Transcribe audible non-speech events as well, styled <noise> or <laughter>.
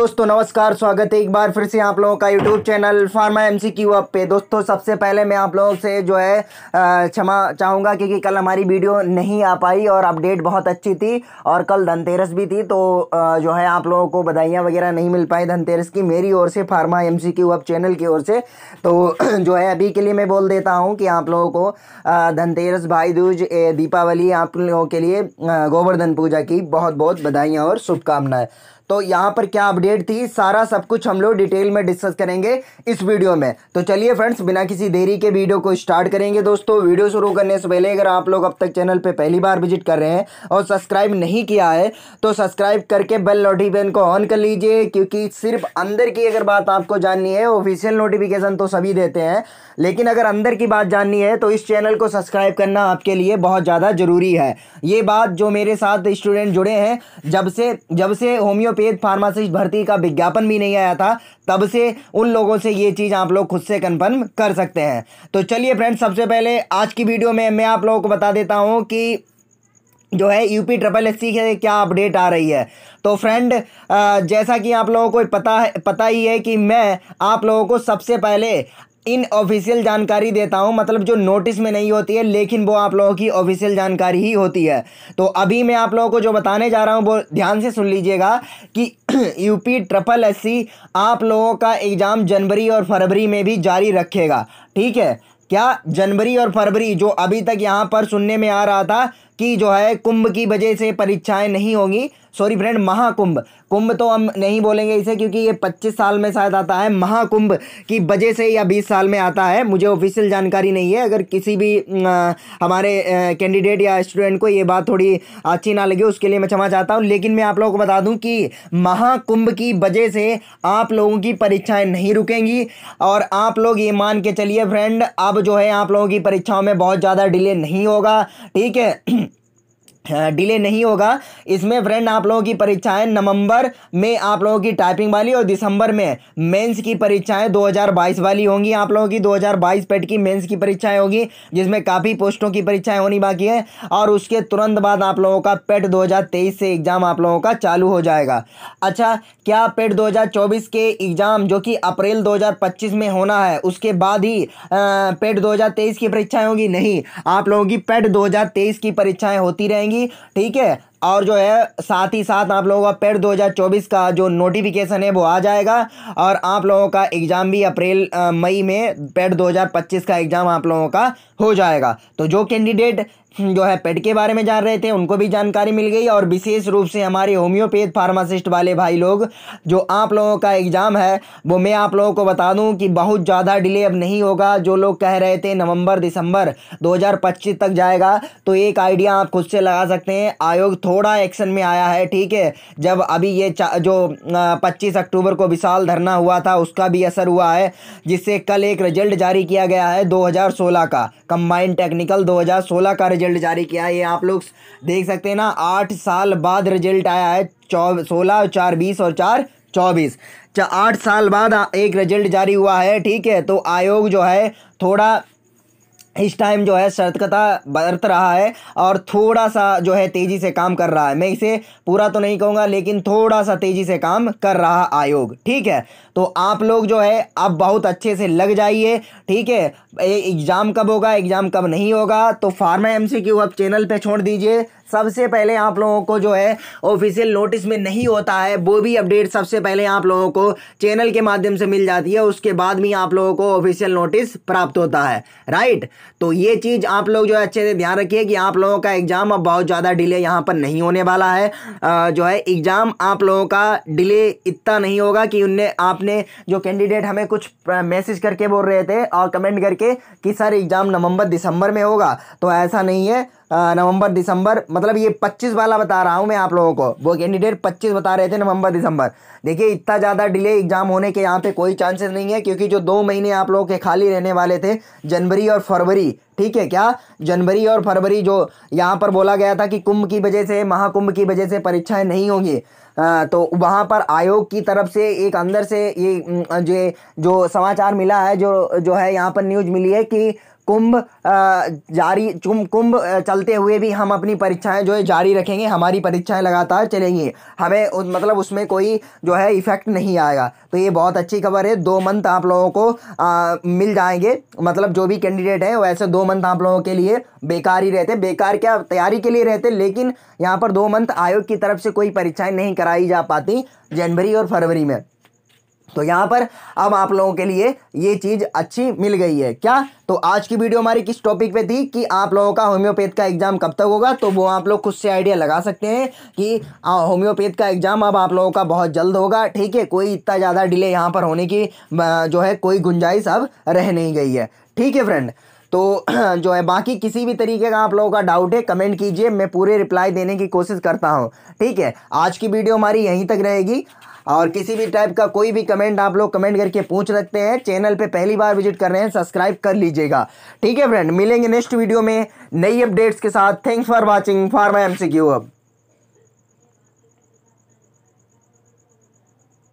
दोस्तों नमस्कार स्वागत है एक बार फिर से आप लोगों का YouTube channel Pharma M C Q पे दोस्तों सबसे पहले मैं आप लोगों से जो है क्षमा चाहूँगा क्योंकि कल हमारी वीडियो नहीं आ पाई और अपडेट बहुत अच्छी थी और कल धनतेरस भी थी तो जो है आप लोगों को बधाइयाँ वगैरह नहीं मिल पाई धनतेरस की मेरी ओर से Pharma M C Q channel की ओर से तो <clears throat> जो है अभी के लिए मैं बोल देता हूँ कि आप लोगों को धनतेरस भाई दूज दीपावली आप लोगों के लिए गोवर्धन पूजा की बहुत बहुत बधाइयाँ और शुभकामनाएँ तो यहां पर क्या अपडेट थी सारा सब कुछ हम लोग डिटेल में डिस्कस करेंगे इस वीडियो में तो चलिए फ्रेंड्स बिना किसी देरी के वीडियो को स्टार्ट करेंगे दोस्तों वीडियो शुरू करने से पहले अगर आप लोग अब तक चैनल पर पहली बार विजिट कर रहे हैं और सब्सक्राइब नहीं किया है तो सब्सक्राइब करके बेल नोटिफिकेशन को ऑन कर लीजिए क्योंकि सिर्फ अंदर की अगर बात आपको जाननी है ऑफिशियल नोटिफिकेशन तो सभी देते हैं लेकिन अगर अंदर की बात जाननी है तो इस चैनल को सब्सक्राइब करना आपके लिए बहुत ज़्यादा ज़रूरी है ये बात जो मेरे साथ स्टूडेंट जुड़े हैं जब से जब से होम्योपैथी सफ़ेद फार्मासिस्ट भर्ती का विज्ञापन भी नहीं आया था तब से उन लोगों से ये चीज़ आप लोग खुद से कन्फर्म कर सकते हैं तो चलिए फ्रेंड्स सबसे पहले आज की वीडियो में मैं आप लोगों को बता देता हूँ कि जो है यूपी ट्रिपल एस सी के क्या अपडेट आ रही है तो फ्रेंड जैसा कि आप लोगों को पता है पता ही है कि मैं आप लोगों को सबसे पहले इन ऑफिशियल जानकारी देता हूं मतलब जो नोटिस में नहीं होती है लेकिन वो आप लोगों की ऑफिशियल जानकारी ही होती है तो अभी मैं आप लोगों को जो बताने जा रहा हूं वो ध्यान से सुन लीजिएगा कि <clears throat> यूपी ट्रिपल एस आप लोगों का एग्ज़ाम जनवरी और फरवरी में भी जारी रखेगा ठीक है क्या जनवरी और फरवरी जो अभी तक यहाँ पर सुनने में आ रहा था कि जो है कुंभ की वजह से परीक्षाएं नहीं होंगी सॉरी फ्रेंड महाकुंभ कुंभ तो हम नहीं बोलेंगे इसे क्योंकि ये 25 साल में शायद आता है महाकुंभ की वजह से या 20 साल में आता है मुझे ऑफिशियल जानकारी नहीं है अगर किसी भी आ, अं, हमारे कैंडिडेट या स्टूडेंट को ये बात थोड़ी अच्छी ना लगे उसके लिए मैं क्षमा चाहता हूँ लेकिन मैं आप लोगों को बता दूँ कि महाकुंभ की वजह से आप लोगों की परीक्षाएँ नहीं रुकेंगी और आप लोग ये मान के चलिए फ्रेंड अब जो है आप लोगों की परीक्षाओं में बहुत ज़्यादा डिले नहीं होगा ठीक है डिले नहीं होगा इसमें फ्रेंड आप लोगों की परीक्षाएं नवंबर में आप लोगों की टाइपिंग वाली और दिसंबर में मेंस की परीक्षाएं 2022 वाली होंगी आप लोगों की 2022 पेट की मेंस की परीक्षाएं होगी जिसमें काफ़ी पोस्टों की परीक्षाएं होनी बाकी है और उसके तुरंत बाद आप लोगों का पेट 2023 से एग्ज़ाम आप लोगों का चालू हो जाएगा अच्छा क्या पेट दो के एग्ज़ाम जो कि अप्रैल दो में होना है उसके बाद ही पेट दो की परीक्षाएँ होंगी नहीं आप लोगों की पेट दो की परीक्षाएँ होती रहेंगी ठीक है और जो है साथ ही साथ आप लोगों का पेड 2024 का जो नोटिफिकेशन है वो आ जाएगा और आप लोगों का एग्ज़ाम भी अप्रैल मई में पेड 2025 का एग्ज़ाम आप लोगों का हो जाएगा तो जो कैंडिडेट हम्म, जो है पेड के बारे में जान रहे थे उनको भी जानकारी मिल गई और विशेष रूप से हमारे होम्योपैथ फार्मासिस्ट वाले भाई लोग जो आप लोगों का एग्ज़ाम है वो मैं आप लोगों को बता दूं कि बहुत ज़्यादा डिले अब नहीं होगा जो लोग कह रहे थे नवंबर दिसंबर 2025 तक जाएगा तो एक आइडिया आप खुद से लगा सकते हैं आयोग थोड़ा एक्शन में आया है ठीक है जब अभी ये जो पच्चीस अक्टूबर को विशाल धरना हुआ था उसका भी असर हुआ है जिससे कल एक रिजल्ट जारी किया गया है 2016 का कंबाइंड टेक्निकल 2016 का रिजल्ट जारी किया है ये आप लोग देख सकते हैं ना आठ साल बाद रिजल्ट आया है चौ सोलह चार बीस और चार चौबीस आठ साल बाद एक रिजल्ट जारी हुआ है ठीक है तो आयोग जो है थोड़ा इस टाइम जो है सतर्कता बरत रहा है और थोड़ा सा जो है तेज़ी से काम कर रहा है मैं इसे पूरा तो नहीं कहूँगा लेकिन थोड़ा सा तेज़ी से काम कर रहा आयोग ठीक है तो आप लोग जो है अब बहुत अच्छे से लग जाइए ठीक है एग्ज़ाम कब होगा एग्ज़ाम कब नहीं होगा तो फार्मा एम सी क्यू अब चैनल पर छोड़ दीजिए सबसे पहले आप लोगों को जो है ऑफिशियल नोटिस में नहीं होता है वो भी अपडेट सबसे पहले आप लोगों को चैनल के माध्यम से मिल जाती है उसके बाद भी आप लोगों को ऑफिशियल नोटिस प्राप्त होता है राइट तो ये चीज़ आप लोग जो है अच्छे से ध्यान रखिए कि आप लोगों का एग्ज़ाम अब बहुत ज़्यादा डिले यहाँ पर नहीं होने वाला है जो है एग्ज़ाम आप लोगों का डिले इतना नहीं होगा कि उनने आपने जो कैंडिडेट हमें कुछ मैसेज करके बोल रहे थे और कमेंट करके कि सर एग्ज़ाम नवंबर दिसंबर में होगा तो ऐसा नहीं है नवंबर दिसंबर मतलब ये पच्चीस वाला बता रहा हूँ मैं आप लोगों को वो कैंडिडेट पच्चीस बता रहे थे नवंबर दिसंबर देखिए इतना ज़्यादा डिले एग्ज़ाम होने के यहाँ पे कोई चांसेस नहीं है क्योंकि जो दो महीने आप लोगों के खाली रहने वाले थे जनवरी और फरवरी ठीक है क्या जनवरी और फरवरी जो यहाँ पर बोला गया था कि कुंभ की वजह से महाकुंभ की वजह से परीक्षाएँ नहीं होंगी तो वहाँ पर आयोग की तरफ से एक अंदर से ये जो जो समाचार मिला है जो जो है यहाँ पर न्यूज़ मिली है कि कुंभ जारी कुंभ चलते हुए भी हम अपनी परीक्षाएं जो है जारी रखेंगे हमारी परीक्षाएं लगातार चलेंगी हमें मतलब उसमें कोई जो है इफ़ेक्ट नहीं आएगा तो ये बहुत अच्छी खबर है दो मंथ आप लोगों को आ, मिल जाएंगे मतलब जो भी कैंडिडेट हैं वैसे दो मंथ आप लोगों के लिए बेकार ही रहते बेकार क्या तैयारी के लिए रहते लेकिन यहाँ पर दो मंथ आयोग की तरफ से कोई परीक्षाएँ नहीं कराई जा पाती जनवरी और फरवरी में तो यहाँ पर अब आप लोगों के लिए ये चीज़ अच्छी मिल गई है क्या तो आज की वीडियो हमारी किस टॉपिक पे थी कि आप लोगों का होम्योपैथ का एग्ज़ाम कब तक होगा तो वो आप लोग खुद से आइडिया लगा सकते हैं कि होम्योपैथ का एग्ज़ाम अब आप लोगों का बहुत जल्द होगा ठीक है कोई इतना ज़्यादा डिले यहाँ पर होने की जो है कोई गुंजाइश अब रह नहीं गई है ठीक है फ्रेंड तो <clears throat> जो है बाकी किसी भी तरीके का आप लोगों का डाउट है कमेंट कीजिए मैं पूरे रिप्लाई देने की कोशिश करता हूँ ठीक है आज की वीडियो हमारी यहीं तक रहेगी और किसी भी टाइप का कोई भी कमेंट आप लोग कमेंट करके पूछ सकते हैं चैनल पे पहली बार विजिट कर रहे हैं सब्सक्राइब कर लीजिएगा ठीक है फ्रेंड मिलेंगे नेक्स्ट वीडियो में नई अपडेट्स के साथ thanks for watching for my M C अब